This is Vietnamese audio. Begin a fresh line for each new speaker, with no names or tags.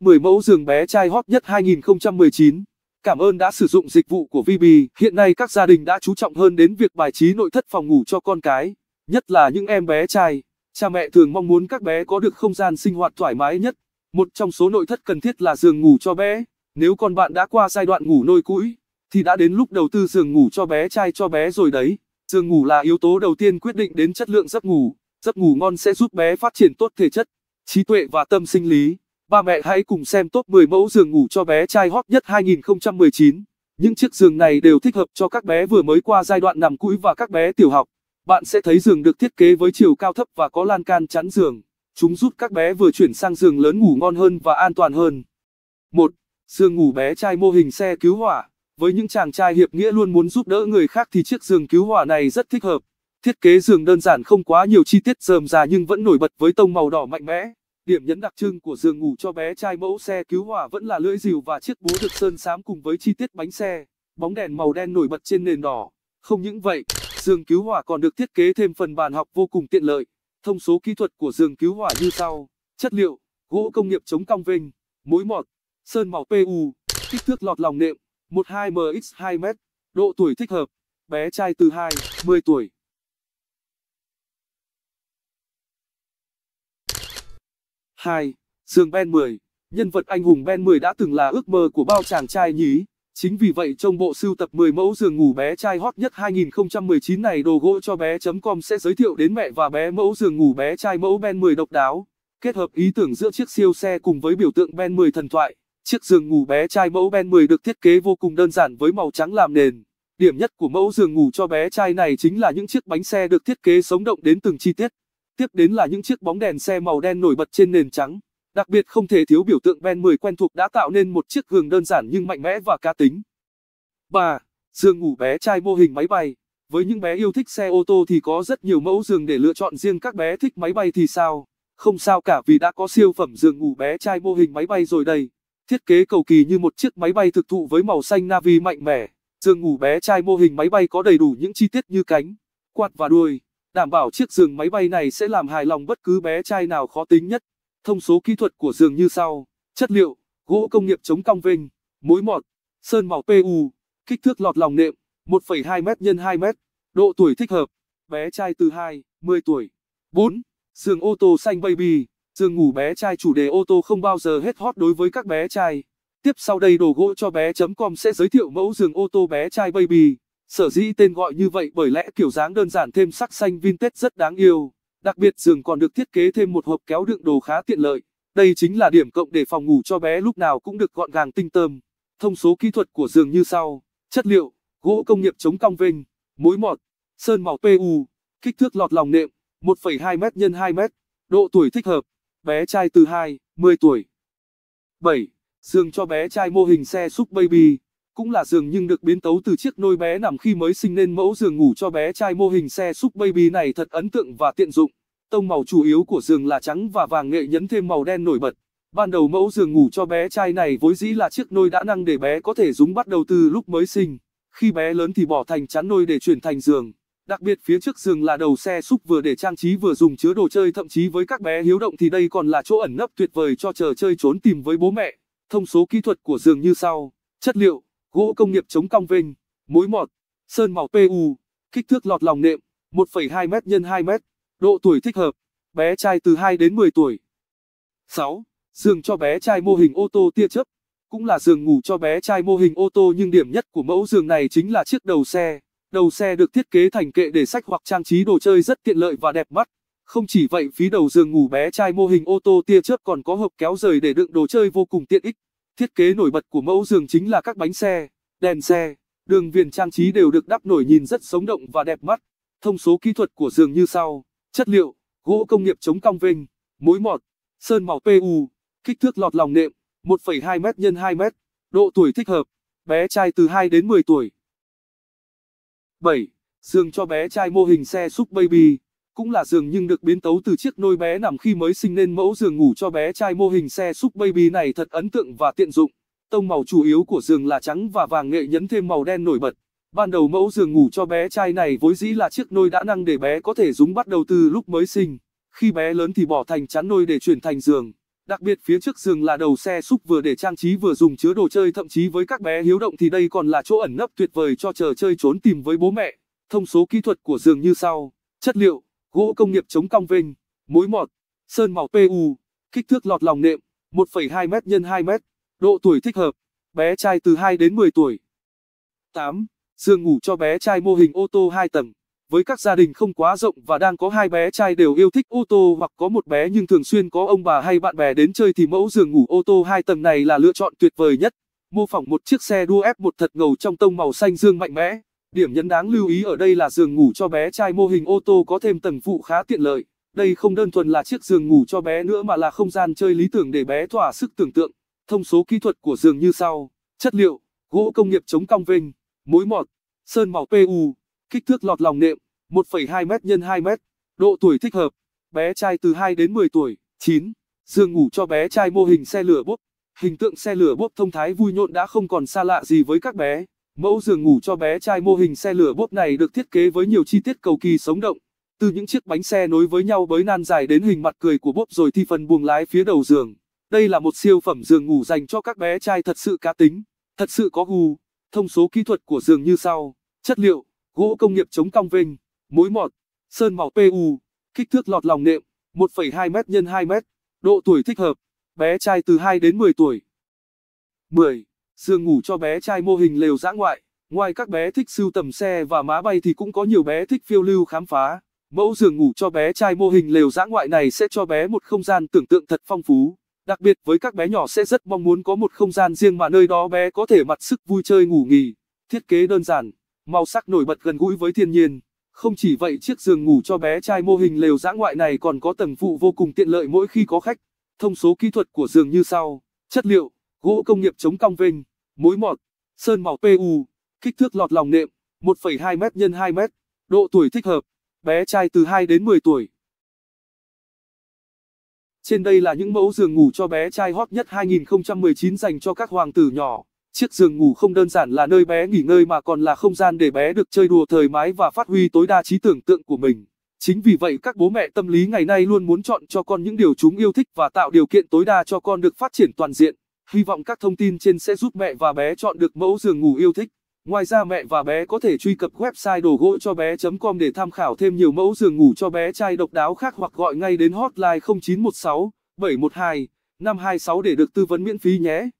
10 mẫu giường bé trai hot nhất 2019. Cảm ơn đã sử dụng dịch vụ của VB. Hiện nay các gia đình đã chú trọng hơn đến việc bài trí nội thất phòng ngủ cho con cái, nhất là những em bé trai. Cha mẹ thường mong muốn các bé có được không gian sinh hoạt thoải mái nhất. Một trong số nội thất cần thiết là giường ngủ cho bé. Nếu con bạn đã qua giai đoạn ngủ nôi cũi, thì đã đến lúc đầu tư giường ngủ cho bé trai cho bé rồi đấy. Giường ngủ là yếu tố đầu tiên quyết định đến chất lượng giấc ngủ. Giấc ngủ ngon sẽ giúp bé phát triển tốt thể chất, trí tuệ và tâm sinh lý. Ba mẹ hãy cùng xem top 10 mẫu giường ngủ cho bé trai hot nhất 2019. Những chiếc giường này đều thích hợp cho các bé vừa mới qua giai đoạn nằm cũi và các bé tiểu học. Bạn sẽ thấy giường được thiết kế với chiều cao thấp và có lan can chắn giường. Chúng giúp các bé vừa chuyển sang giường lớn ngủ ngon hơn và an toàn hơn. 1. Giường ngủ bé trai mô hình xe cứu hỏa. Với những chàng trai hiệp nghĩa luôn muốn giúp đỡ người khác thì chiếc giường cứu hỏa này rất thích hợp. Thiết kế giường đơn giản không quá nhiều chi tiết rườm rà nhưng vẫn nổi bật với tông màu đỏ mạnh mẽ. Điểm nhấn đặc trưng của giường ngủ cho bé trai mẫu xe cứu hỏa vẫn là lưỡi dìu và chiếc búa được sơn xám cùng với chi tiết bánh xe, bóng đèn màu đen nổi bật trên nền đỏ. Không những vậy, giường cứu hỏa còn được thiết kế thêm phần bàn học vô cùng tiện lợi. Thông số kỹ thuật của giường cứu hỏa như sau: chất liệu, gỗ công nghiệp chống cong vênh, mối mọt, sơn màu PU, kích thước lọt lòng nệm 12 m x 2 m, độ tuổi thích hợp, bé trai từ 2, 10 tuổi. 2. giường Ben 10 Nhân vật anh hùng Ben 10 đã từng là ước mơ của bao chàng trai nhí. Chính vì vậy trong bộ sưu tập 10 mẫu giường ngủ bé trai hot nhất 2019 này đồ gỗ cho bé.com sẽ giới thiệu đến mẹ và bé mẫu giường ngủ bé trai mẫu Ben 10 độc đáo. Kết hợp ý tưởng giữa chiếc siêu xe cùng với biểu tượng Ben 10 thần thoại, chiếc giường ngủ bé trai mẫu Ben 10 được thiết kế vô cùng đơn giản với màu trắng làm nền. Điểm nhất của mẫu giường ngủ cho bé trai này chính là những chiếc bánh xe được thiết kế sống động đến từng chi tiết. Tiếp đến là những chiếc bóng đèn xe màu đen nổi bật trên nền trắng. Đặc biệt không thể thiếu biểu tượng Ben 10 quen thuộc đã tạo nên một chiếc gương đơn giản nhưng mạnh mẽ và cá tính. 3. Giường ngủ bé trai mô hình máy bay. Với những bé yêu thích xe ô tô thì có rất nhiều mẫu giường để lựa chọn riêng các bé thích máy bay thì sao? Không sao cả vì đã có siêu phẩm giường ngủ bé trai mô hình máy bay rồi đây. Thiết kế cầu kỳ như một chiếc máy bay thực thụ với màu xanh navy mạnh mẽ. Giường ngủ bé trai mô hình máy bay có đầy đủ những chi tiết như cánh, quạt và đuôi đảm bảo chiếc giường máy bay này sẽ làm hài lòng bất cứ bé trai nào khó tính nhất. Thông số kỹ thuật của giường như sau, chất liệu, gỗ công nghiệp chống cong vênh, mối mọt, sơn màu PU, kích thước lọt lòng nệm, 1,2m x 2m, độ tuổi thích hợp, bé trai từ 2, 10 tuổi. 4. Giường ô tô xanh baby, giường ngủ bé trai chủ đề ô tô không bao giờ hết hot đối với các bé trai. Tiếp sau đây đồ gỗ cho bé.com sẽ giới thiệu mẫu giường ô tô bé trai baby. Sở dĩ tên gọi như vậy bởi lẽ kiểu dáng đơn giản thêm sắc xanh vintage rất đáng yêu. Đặc biệt giường còn được thiết kế thêm một hộp kéo đựng đồ khá tiện lợi. Đây chính là điểm cộng để phòng ngủ cho bé lúc nào cũng được gọn gàng tinh tươm. Thông số kỹ thuật của giường như sau: chất liệu gỗ công nghiệp chống cong vênh, mối mọt, sơn màu PU, kích thước lọt lòng nệm 1,2m x 2m, độ tuổi thích hợp, bé trai từ 2, 10 tuổi. 7. Giường cho bé trai mô hình xe xúc baby cũng là giường nhưng được biến tấu từ chiếc nôi bé nằm khi mới sinh nên mẫu giường ngủ cho bé trai mô hình xe xúc baby này thật ấn tượng và tiện dụng. Tông màu chủ yếu của giường là trắng và vàng nghệ nhấn thêm màu đen nổi bật. Ban đầu mẫu giường ngủ cho bé trai này vốn dĩ là chiếc nôi đã năng để bé có thể dùng bắt đầu từ lúc mới sinh. Khi bé lớn thì bỏ thành chắn nôi để chuyển thành giường. Đặc biệt phía trước giường là đầu xe xúc vừa để trang trí vừa dùng chứa đồ chơi thậm chí với các bé hiếu động thì đây còn là chỗ ẩn nấp tuyệt vời cho trò chơi trốn tìm với bố mẹ. Thông số kỹ thuật của giường như sau. Chất liệu gỗ công nghiệp chống cong vênh, mối mọt, sơn màu PU, kích thước lọt lòng nệm, 1,2m x 2m, độ tuổi thích hợp, bé trai từ 2 đến 10 tuổi. 6. Giường cho bé trai mô hình ô tô tia chớp, cũng là giường ngủ cho bé trai mô hình ô tô nhưng điểm nhất của mẫu giường này chính là chiếc đầu xe. Đầu xe được thiết kế thành kệ để sách hoặc trang trí đồ chơi rất tiện lợi và đẹp mắt. Không chỉ vậy, phía đầu giường ngủ bé trai mô hình ô tô tia chớp còn có hộp kéo rời để đựng đồ chơi vô cùng tiện ích. Thiết kế nổi bật của mẫu giường chính là các bánh xe, đèn xe, đường viền trang trí đều được đắp nổi nhìn rất sống động và đẹp mắt. Thông số kỹ thuật của giường như sau: chất liệu, gỗ công nghiệp chống cong vênh, mối mọt, sơn màu PU, kích thước lọt lòng nệm 1,2m x 2m, độ tuổi thích hợp, bé trai từ 2 đến 10 tuổi. 7. Giường cho bé trai mô hình xe súp baby cũng là giường nhưng được biến tấu từ chiếc nôi bé nằm khi mới sinh nên mẫu giường ngủ cho bé trai mô hình xe xúc baby này thật ấn tượng và tiện dụng. Tông màu chủ yếu của giường là trắng và vàng nghệ nhấn thêm màu đen nổi bật. Ban đầu mẫu giường ngủ cho bé trai này vốn dĩ là chiếc nôi đã năng để bé có thể dùng bắt đầu từ lúc mới sinh. Khi bé lớn thì bỏ thành chắn nôi để chuyển thành giường. Đặc biệt phía trước giường là đầu xe xúc vừa để trang trí vừa dùng chứa đồ chơi thậm chí với các bé hiếu động thì đây còn là chỗ ẩn nấp tuyệt vời cho trò chơi trốn tìm với bố mẹ. Thông số kỹ thuật của giường như sau. Chất liệu gỗ công nghiệp chống cong vênh, mối mọt, sơn màu PU, kích thước lọt lòng nệm 1,2 m x 2 m, độ tuổi thích hợp, bé trai từ 2 đến 10 tuổi. 8. Giường ngủ cho bé trai mô hình ô tô 2 tầng. Với các gia đình không quá rộng và đang có hai bé trai đều yêu thích ô tô hoặc có một bé nhưng thường xuyên có ông bà hay bạn bè đến chơi thì mẫu giường ngủ ô tô 2 tầng này là lựa chọn tuyệt vời nhất. Mô phỏng một chiếc xe đua F1 thật ngầu trong tông màu xanh dương mạnh mẽ. Điểm nhấn đáng lưu ý ở đây là giường ngủ cho bé trai mô hình ô tô có thêm tầng phụ khá tiện lợi. Đây không đơn thuần là chiếc giường ngủ cho bé nữa mà là không gian chơi lý tưởng để bé thỏa sức tưởng tượng. Thông số kỹ thuật của giường như sau. Chất liệu, gỗ công nghiệp chống cong vênh, mối mọt, sơn màu PU, kích thước lọt lòng nệm 1,2m x 2m, độ tuổi thích hợp, bé trai từ 2 đến 10 tuổi. 9. Giường ngủ cho bé trai mô hình xe lửa bốp. Hình tượng xe lửa bốp thông thái vui nhộn đã không còn xa lạ gì với các bé. Mẫu giường ngủ cho bé trai mô hình xe lửa bốp này được thiết kế với nhiều chi tiết cầu kỳ sống động, từ những chiếc bánh xe nối với nhau bới nan dài đến hình mặt cười của bốp rồi thì phần buồng lái phía đầu giường. Đây là một siêu phẩm giường ngủ dành cho các bé trai thật sự cá tính, thật sự có gu. Thông số kỹ thuật của giường như sau: chất liệu gỗ công nghiệp chống cong vênh, mối mọt, sơn màu PU, kích thước lọt lòng nệm 1,2 m x 2 m, độ tuổi thích hợp, bé trai từ 2 đến 10 tuổi. 10 giường ngủ cho bé trai mô hình lều dã ngoại. Ngoài các bé thích sưu tầm xe và má bay thì cũng có nhiều bé thích phiêu lưu khám phá. Mẫu giường ngủ cho bé trai mô hình lều dã ngoại này sẽ cho bé một không gian tưởng tượng thật phong phú. Đặc biệt với các bé nhỏ sẽ rất mong muốn có một không gian riêng mà nơi đó bé có thể mặt sức vui chơi ngủ nghỉ. Thiết kế đơn giản, màu sắc nổi bật gần gũi với thiên nhiên. Không chỉ vậy chiếc giường ngủ cho bé trai mô hình lều dã ngoại này còn có tầng phụ vô cùng tiện lợi mỗi khi có khách. Thông số kỹ thuật của giường như sau. Chất liệu, gỗ công nghiệp chống cong vênh mũi mọt, sơn màu PU, kích thước lọt lòng nệm, 1,2m x 2m, độ tuổi thích hợp, bé trai từ 2 đến 10 tuổi. Trên đây là những mẫu giường ngủ cho bé trai hot nhất 2019 dành cho các hoàng tử nhỏ. Chiếc giường ngủ không đơn giản là nơi bé nghỉ ngơi mà còn là không gian để bé được chơi đùa thời mái và phát huy tối đa trí tưởng tượng của mình. Chính vì vậy các bố mẹ tâm lý ngày nay luôn muốn chọn cho con những điều chúng yêu thích và tạo điều kiện tối đa cho con được phát triển toàn diện. Hy vọng các thông tin trên sẽ giúp mẹ và bé chọn được mẫu giường ngủ yêu thích. Ngoài ra mẹ và bé có thể truy cập website đồ gỗ cho bé.com để tham khảo thêm nhiều mẫu giường ngủ cho bé trai độc đáo khác hoặc gọi ngay đến hotline 0916 712 526 để được tư vấn miễn phí nhé.